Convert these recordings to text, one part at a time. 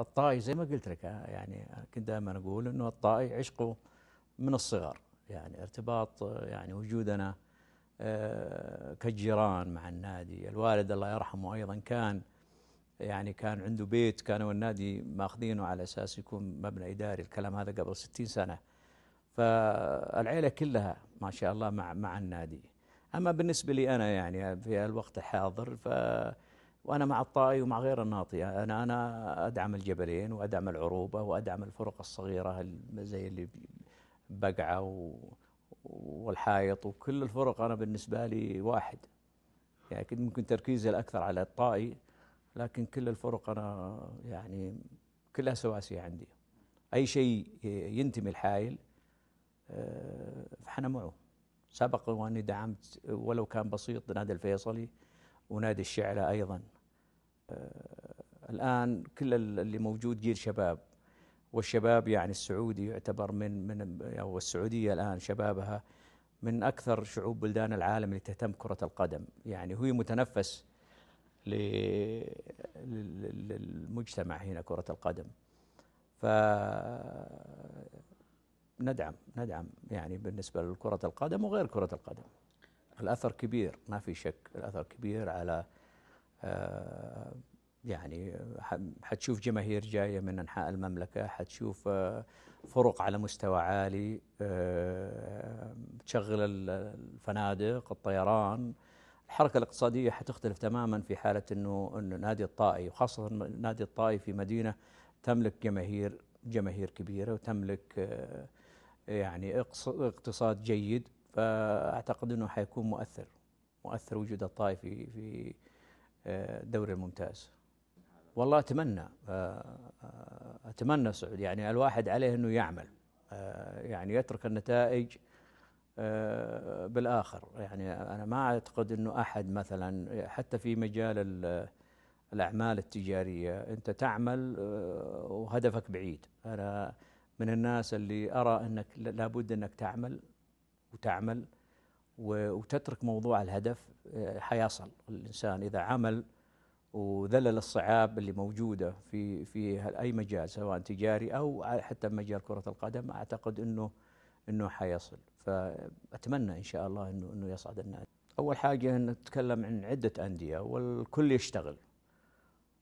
الطائي زي ما قلت لك آه، يعني كنت دائما اقول انه الطائي عشقه من الصغر يعني ارتباط آه، يعني وجودنا آه، كجيران مع النادي الوالد الله يرحمه ايضا كان يعني كان عنده بيت كانوا النادي ماخذينه على اساس يكون مبنى اداري الكلام هذا قبل 60 سنه فالعيله كلها ما شاء الله مع مع النادي اما بالنسبه لي انا يعني في الوقت الحاضر ف وانا مع الطائي ومع غير الناطيه انا انا ادعم الجبلين وادعم العروبه وادعم الفرق الصغيره زي اللي بقعه والحائط وكل الفرق انا بالنسبه لي واحد يعني ممكن تركيزي الاكثر على الطائي لكن كل الفرق انا يعني كلها سواسيه عندي اي شيء ينتمي الحائل آه، فاحنا معه سبق واني دعمت ولو كان بسيط نادي الفيصلي ونادي الشعله ايضا آه، الان كل اللي موجود جيل شباب والشباب يعني السعودي يعتبر من من او السعوديه الان شبابها من اكثر شعوب بلدان العالم اللي تهتم كره القدم، يعني هو متنفس للمجتمع هنا كره القدم. ف ندعم ندعم يعني بالنسبه لكره القدم وغير كره القدم. الاثر كبير ما في شك، الاثر كبير على آه، يعني حتشوف جماهير جايه من انحاء المملكه حتشوف آه، فرق على مستوى عالي آه، تشغل الفنادق الطيران الحركه الاقتصاديه حتختلف تماما في حاله انه انه نادي الطائي وخاصه نادي الطائي في مدينه تملك جماهير جماهير كبيره وتملك يعني اقتصاد جيد فاعتقد انه حيكون مؤثر مؤثر وجود الطائي في في الدوري الممتاز والله اتمنى آه، اتمنى سعود يعني الواحد عليه انه يعمل آه، يعني يترك النتائج آه، بالاخر يعني انا ما اعتقد انه احد مثلا حتى في مجال الاعمال التجاريه انت تعمل وهدفك بعيد انا من الناس اللي ارى انك لابد انك تعمل وتعمل وتترك موضوع الهدف آه، حيصل الانسان اذا عمل وذلل الصعاب اللي موجوده في في اي مجال سواء تجاري او حتى مجال كره القدم اعتقد انه انه حيصل فاتمنى ان شاء الله انه انه يصعد النادي اول حاجه نتكلم عن عده انديه والكل يشتغل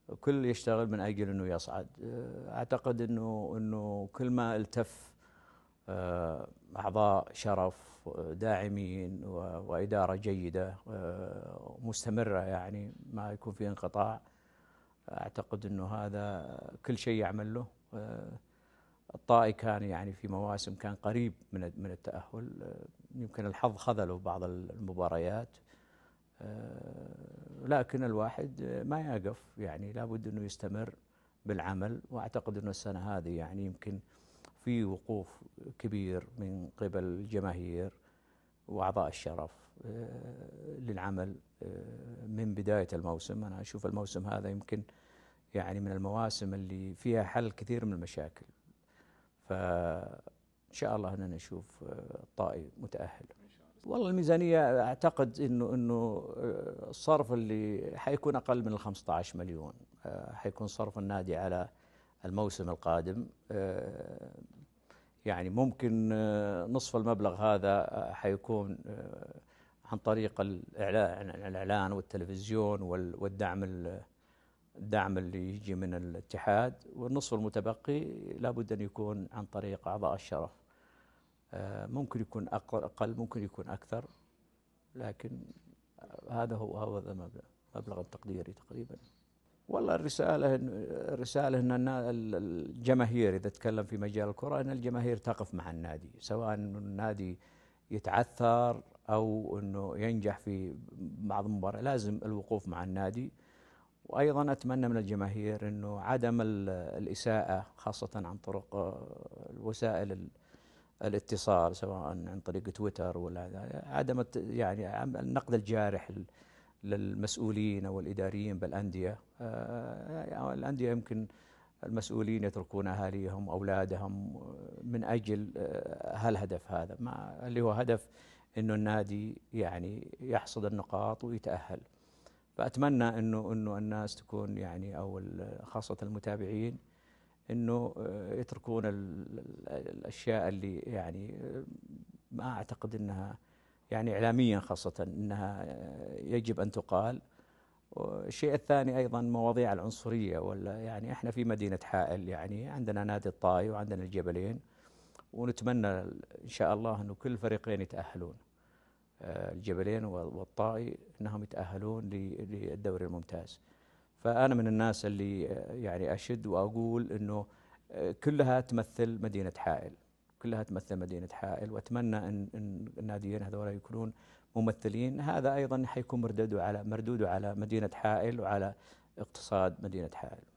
الكل يشتغل من اجل انه يصعد آه، اعتقد انه انه كل ما التف آه، أعضاء شرف داعمين وإدارة جيدة آه، مستمرة يعني ما يكون في انقطاع أعتقد أنه هذا كل شيء يعمل له آه، الطائي كان يعني في مواسم كان قريب من من التأهل يمكن الحظ خذله بعض المباريات لكن الواحد ما يقف يعني لابد أنه يستمر بالعمل وأعتقد أنه السنة هذه يعني يمكن في وقوف كبير من قبل الجماهير واعضاء الشرف آه، للعمل آه، من بدايه الموسم انا اشوف الموسم هذا يمكن يعني من المواسم اللي فيها حل كثير من المشاكل فان شاء الله اننا نشوف الطائي آه، متاهل والله الميزانيه اعتقد انه انه الصرف اللي حيكون اقل من ال 15 مليون حيكون صرف النادي على الموسم القادم يعني ممكن آه، نصف المبلغ هذا آه، حيكون آه، عن طريق الإعلان والتلفزيون والدعم الدعم اللي يجي من الاتحاد والنصف المتبقي لابد أن يكون عن طريق أعضاء الشرف ممكن يكون أقل ممكن يكون أكثر لكن هذا هو هذا مبلغ التقديري تقريباً والله الرسالة الرسالة أن الجماهير إذا تكلم في مجال الكرة أن الجماهير تقف مع النادي سواء النادي يتعثر أو أنه ينجح في بعض المباريات لازم الوقوف مع النادي وأيضا أتمنى من الجماهير أنه عدم الإساءة خاصة عن طرق الوسائل آه، الاتصال سواء عن طريق تويتر ولا عدم يعني النقد الجارح للمسؤولين او الاداريين بالأندية آه، يعني الأندية يمكن المسؤولين يتركون أهاليهم أولادهم من أجل آه، هالهدف هذا ما اللي هو هدف أنه النادي يعني يحصد النقاط ويتأهل فأتمنى أنه أنه الناس تكون يعني أو خاصة المتابعين أنه آه، يتركون الأشياء اللي يعني ما أعتقد أنها يعني إعلاميا خاصة أنها آه، يجب أن تقال الشيء الثاني أيضا مواضيع العنصرية ولا يعني إحنا في مدينة حائل يعني عندنا نادي الطاي وعندنا الجبلين ونتمنى إن شاء الله أنه كل فريقين يتأهلون آه، الجبلين والطائي أنهم يتأهلون للدوري الممتاز فأنا من الناس اللي آه، يعني أشد وأقول أنه كلها تمثل مدينة حائل كلها تمثل مدينه حائل واتمنى ان الناديين هذولا يكونون ممثلين هذا ايضا حيكون مردوده على مردوده على مدينه حائل وعلى اقتصاد مدينه حائل